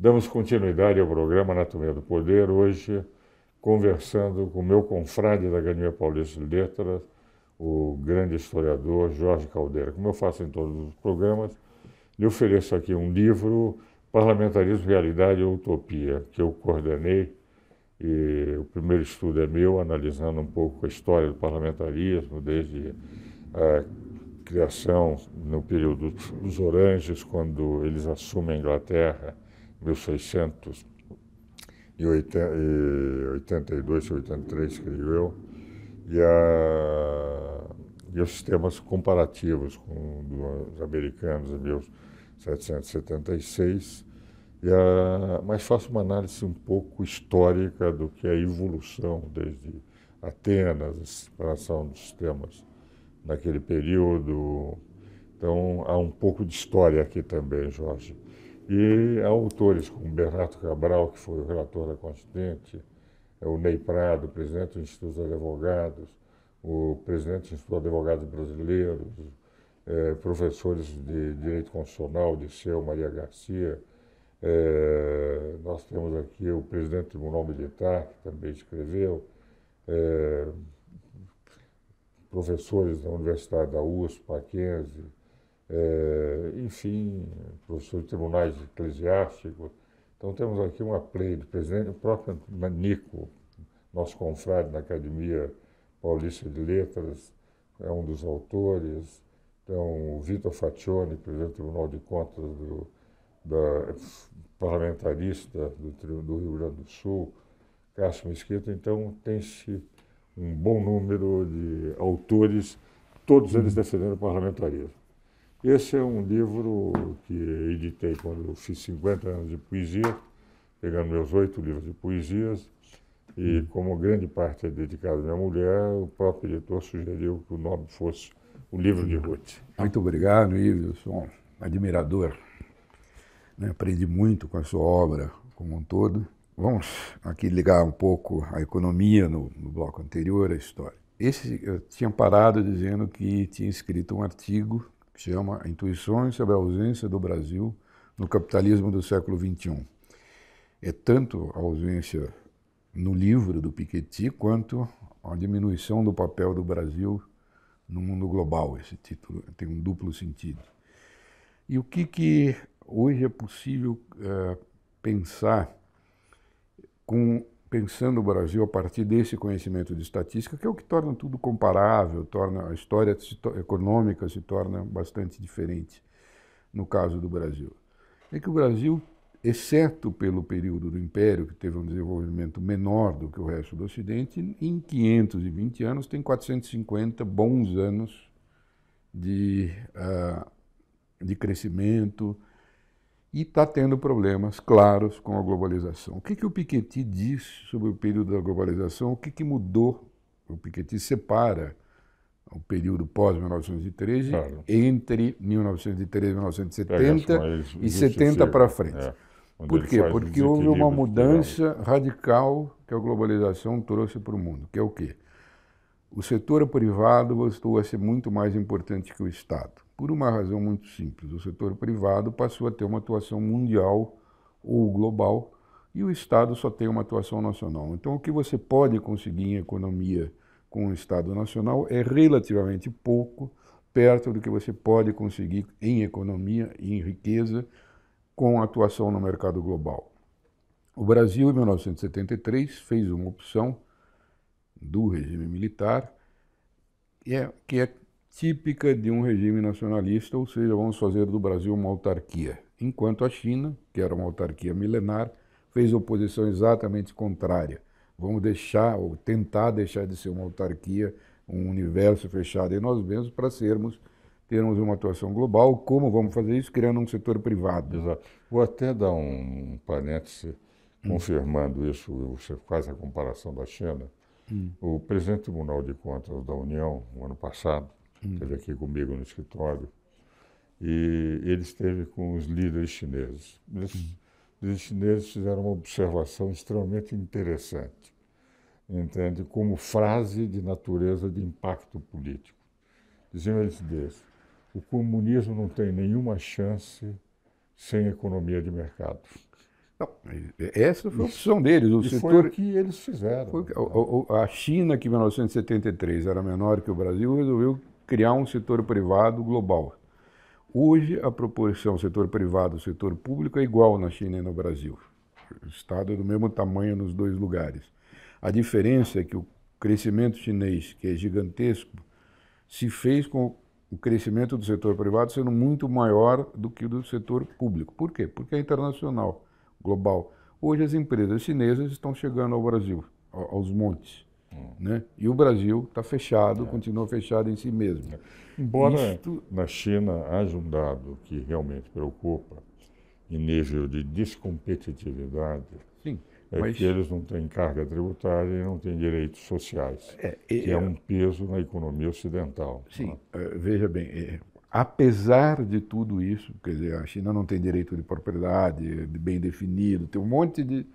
Damos continuidade ao programa Anatomia do Poder, hoje conversando com o meu confrade da Academia Paulista de Letras, o grande historiador Jorge Caldeira. Como eu faço em todos os programas, lhe ofereço aqui um livro, Parlamentarismo, Realidade e Utopia, que eu coordenei. E o primeiro estudo é meu, analisando um pouco a história do parlamentarismo, desde a criação no período dos Oranges, quando eles assumem a Inglaterra, 1682, e 83, creio eu, e, a, e os sistemas comparativos com os americanos em 1776. E a, mas faço uma análise um pouco histórica do que é a evolução desde Atenas, a separação dos sistemas naquele período. Então, há um pouco de história aqui também, Jorge. E há autores como Bernardo Cabral, que foi o relator da Constituinte, é, o Ney Prado, presidente do Instituto de Advogados, o presidente do Instituto de Advogados Brasileiros, é, professores de Direito Constitucional, de Seu Maria Garcia. É, nós temos aqui o presidente do Tribunal Militar, que também escreveu, professores da Universidade da USP, Mackenzie, é, enfim, professor de tribunais eclesiásticos. Então temos aqui uma play do presidente, o próprio Nico, nosso confrade na Academia Paulista de Letras, é um dos autores. Então, o Vitor Faccioni, presidente do Tribunal de Contas do, da, parlamentarista do, do Rio Grande do Sul, Cássio Mesquita, então tem-se um bom número de autores, todos eles defendendo o parlamentarismo. Esse é um livro que editei quando eu fiz 50 anos de poesia, pegando meus oito livros de poesias, e hum. como grande parte é dedicada à minha mulher, o próprio editor sugeriu que o nome fosse O Livro de hum. Ruth. Muito obrigado, Ives. Eu sou um admirador. Né, aprendi muito com a sua obra como um todo. Vamos aqui ligar um pouco a economia no, no bloco anterior à história. Esse, eu tinha parado dizendo que tinha escrito um artigo chama Intuições sobre a ausência do Brasil no capitalismo do século XXI. É tanto a ausência no livro do Piketty quanto a diminuição do papel do Brasil no mundo global. Esse título tem um duplo sentido. E o que, que hoje é possível é, pensar com pensando o Brasil a partir desse conhecimento de estatística, que é o que torna tudo comparável, torna a história econômica se torna bastante diferente no caso do Brasil. É que o Brasil, exceto pelo período do Império, que teve um desenvolvimento menor do que o resto do Ocidente, em 520 anos tem 450 bons anos de, uh, de crescimento, e está tendo problemas claros com a globalização. O que, que o Piketty diz sobre o período da globalização? O que, que mudou? O Piketty separa o período pós-1913 claro. entre 1913 e 1970 e 70 para frente. É, Por quê? Porque houve uma mudança radical que a globalização trouxe para o mundo, que é o quê? O setor privado voltou a ser muito mais importante que o Estado por uma razão muito simples. O setor privado passou a ter uma atuação mundial ou global e o Estado só tem uma atuação nacional. Então, o que você pode conseguir em economia com o Estado nacional é relativamente pouco perto do que você pode conseguir em economia e em riqueza com atuação no mercado global. O Brasil, em 1973, fez uma opção do regime militar, é, que é típica de um regime nacionalista, ou seja, vamos fazer do Brasil uma autarquia. Enquanto a China, que era uma autarquia milenar, fez oposição exatamente contrária. Vamos deixar, ou tentar deixar de ser uma autarquia, um universo fechado em nós mesmos, para sermos termos uma atuação global. Como vamos fazer isso? Criando um setor privado. Exato. Vou até dar um parêntese confirmando hum. isso, você faz a comparação da China. Hum. O presidente do Tribunal de Contas da União, no ano passado, esteve uhum. aqui comigo no escritório, e ele esteve com os líderes chineses. Eles, hum. Os chineses fizeram uma observação extremamente interessante, entende? Como frase de natureza de impacto político. Diziam eles desse, o comunismo não tem nenhuma chance sem economia de mercado. Não, essa foi a opção deles. O setor... foi o que eles fizeram. Foi... Né? A China, que em 1973 era menor que o Brasil, resolveu criar um setor privado global. Hoje, a proporção setor privado setor público é igual na China e no Brasil. O Estado é do mesmo tamanho nos dois lugares. A diferença é que o crescimento chinês, que é gigantesco, se fez com o crescimento do setor privado sendo muito maior do que o do setor público. Por quê? Porque é internacional, global. Hoje as empresas chinesas estão chegando ao Brasil, aos montes. Hum. Né? E o Brasil está fechado, é. continua fechado em si mesmo. É. Embora Isto... na China haja um dado que realmente preocupa, em nível de descompetitividade, Sim, é mas... que eles não têm carga tributária e não têm direitos sociais, é, é, que é, é. um peso na economia ocidental. Né? Sim, é, veja bem, apesar de tudo isso, quer dizer, a China não tem direito de propriedade bem definido, tem um monte de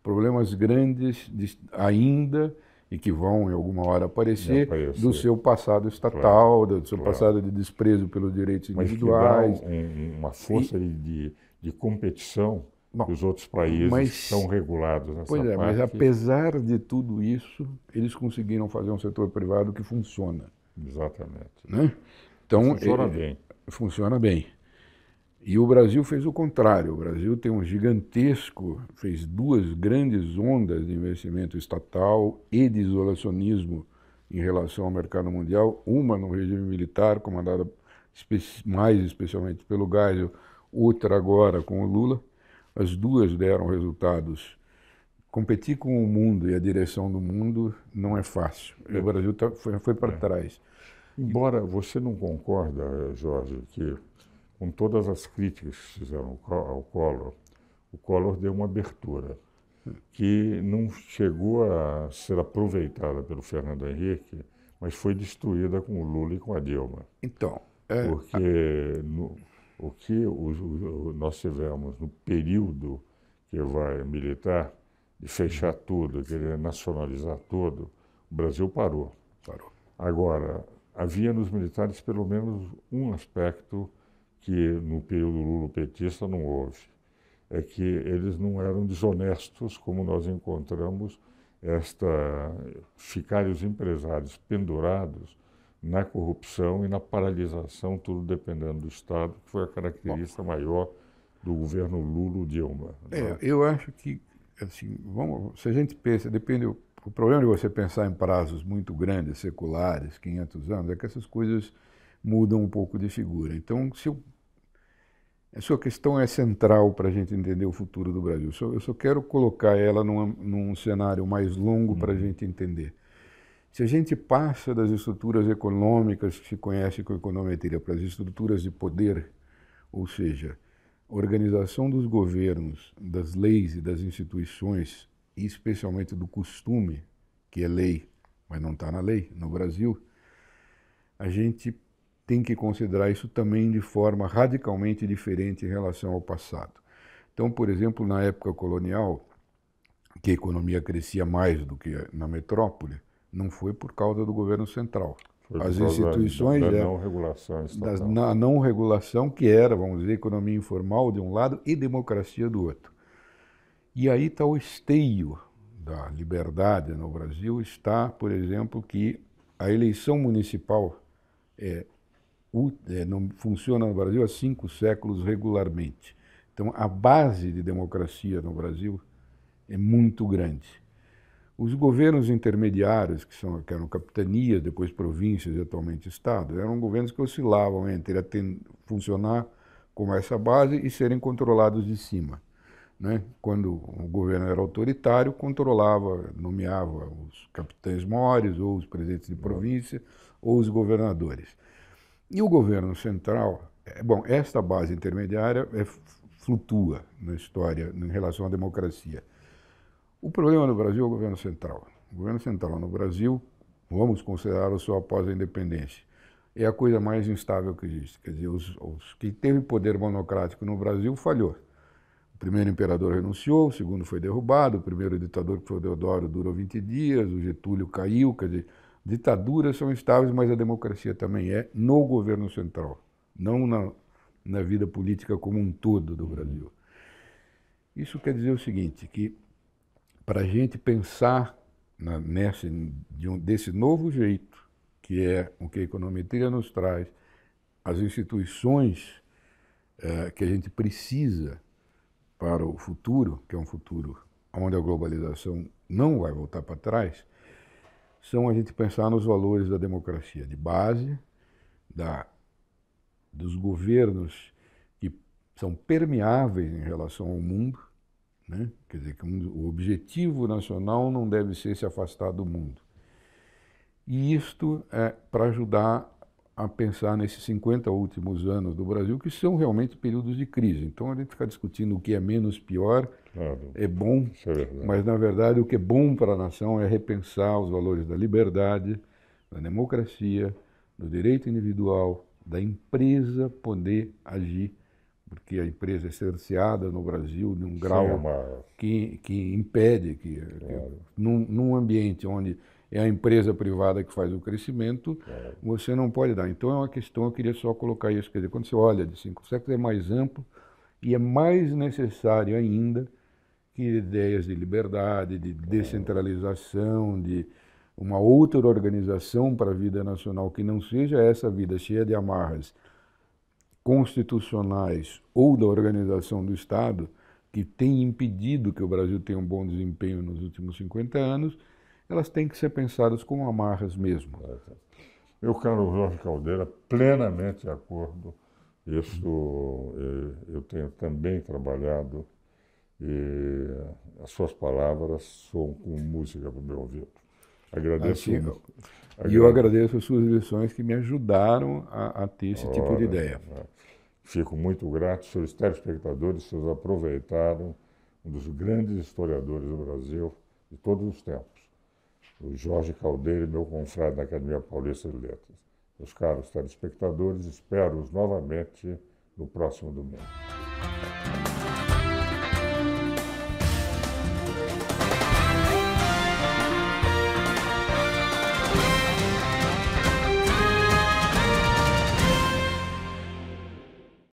problemas grandes de, ainda e que vão em alguma hora aparecer, aparecer. do seu passado estatal, claro, do seu claro. passado de desprezo pelos direitos mas individuais. uma força e... de, de competição Bom, que os outros países mas, estão regulados nessa pois é, parte. Mas apesar de tudo isso, eles conseguiram fazer um setor privado que funciona. Exatamente. Né? Então, funciona ele, é, é, bem. Funciona bem. E o Brasil fez o contrário. O Brasil tem um gigantesco, fez duas grandes ondas de investimento estatal e de isolacionismo em relação ao mercado mundial, uma no regime militar, comandada mais especialmente pelo Geisel, outra agora com o Lula. As duas deram resultados. Competir com o mundo e a direção do mundo não é fácil. E o é. Brasil tá, foi, para é. trás. Embora você não concorda, Jorge, que com todas as críticas que fizeram ao Collor, o Collor deu uma abertura que não chegou a ser aproveitada pelo Fernando Henrique, mas foi destruída com o Lula e com a Dilma. Então, é... porque no, o que o, o, nós tivemos no período que vai militar de fechar tudo, querer nacionalizar tudo, o Brasil parou. Parou. Agora havia nos militares pelo menos um aspecto que no período lulopetista não houve. É que eles não eram desonestos, como nós encontramos esta ficarem os empresários pendurados na corrupção e na paralisação, tudo dependendo do Estado, que foi a característica maior do governo Lula-Dilma. Né? É, eu acho que, assim, vamos, se a gente pensa, depende, o problema de você pensar em prazos muito grandes, seculares, 500 anos, é que essas coisas mudam um pouco de figura. Então, se eu, a sua questão é central para a gente entender o futuro do Brasil. Eu só, eu só quero colocar ela numa, num cenário mais longo para a uhum. gente entender. Se a gente passa das estruturas econômicas que se conhece com econometria para as estruturas de poder, ou seja, organização dos governos, das leis e das instituições, e especialmente do costume, que é lei, mas não está na lei no Brasil, a gente tem que considerar isso também de forma radicalmente diferente em relação ao passado. Então, por exemplo, na época colonial, que a economia crescia mais do que na metrópole, não foi por causa do governo central. Foi As instituições da, da não regulação da, na não regulação que era, vamos dizer, economia informal de um lado e democracia do outro. E aí está o esteio da liberdade no Brasil está, por exemplo, que a eleição municipal é é, não funciona no Brasil há cinco séculos regularmente. Então, a base de democracia no Brasil é muito grande. Os governos intermediários, que, são, que eram capitanias, depois províncias e atualmente Estado, eram governos que oscilavam entre funcionar com essa base e serem controlados de cima. Né? Quando o governo era autoritário, controlava, nomeava os capitães mores, ou os presidentes de província, ou os governadores. E o governo central, é, bom, esta base intermediária é, flutua na história em relação à democracia. O problema no Brasil é o governo central. O governo central no Brasil, vamos considerar o só após a independência, é a coisa mais instável que existe. Quer dizer, os, os que teve poder monocrático no Brasil falhou. O primeiro imperador renunciou, o segundo foi derrubado, o primeiro ditador que foi o Deodoro durou 20 dias, o Getúlio caiu, quer dizer, Ditaduras são estáveis, mas a democracia também é no governo central, não na, na vida política como um todo do Brasil. Isso quer dizer o seguinte, que para a gente pensar na, nesse, de um, desse novo jeito, que é o que a econometria nos traz, as instituições eh, que a gente precisa para o futuro, que é um futuro onde a globalização não vai voltar para trás, são a gente pensar nos valores da democracia de base, da, dos governos que são permeáveis em relação ao mundo, né? quer dizer, que um, o objetivo nacional não deve ser se afastar do mundo. E isto é para ajudar a pensar nesses 50 últimos anos do Brasil, que são realmente períodos de crise. Então a gente fica discutindo o que é menos pior é bom, é mas na verdade o que é bom para a nação é repensar os valores da liberdade, da democracia, do direito individual, da empresa poder agir, porque a empresa é cerceada no Brasil de um grau Sim, é mas... que, que impede que, claro. que num, num ambiente onde é a empresa privada que faz o crescimento, você não pode dar. Então é uma questão, eu queria só colocar isso, quer dizer, quando você olha de cinco séculos, é mais amplo e é mais necessário ainda que ideias de liberdade, de descentralização, de uma outra organização para a vida nacional que não seja essa vida cheia de amarras constitucionais ou da organização do Estado, que tem impedido que o Brasil tenha um bom desempenho nos últimos 50 anos, elas têm que ser pensadas como amarras mesmo. Eu, Carlos Jorge Caldeira, plenamente de acordo. Isso eh, eu tenho também trabalhado e as suas palavras são com música para o meu ouvido. Agradeço. Assim, E eu agradeço as suas lições que me ajudaram a, a ter esse Ora, tipo de ideia. É. Fico muito grato, seus telespectadores, seus aproveitaram um dos grandes historiadores do Brasil de todos os tempos, o Jorge Caldeira, meu confrade da Academia Paulista de Letras. Meus caros telespectadores, espero-os novamente no próximo domingo.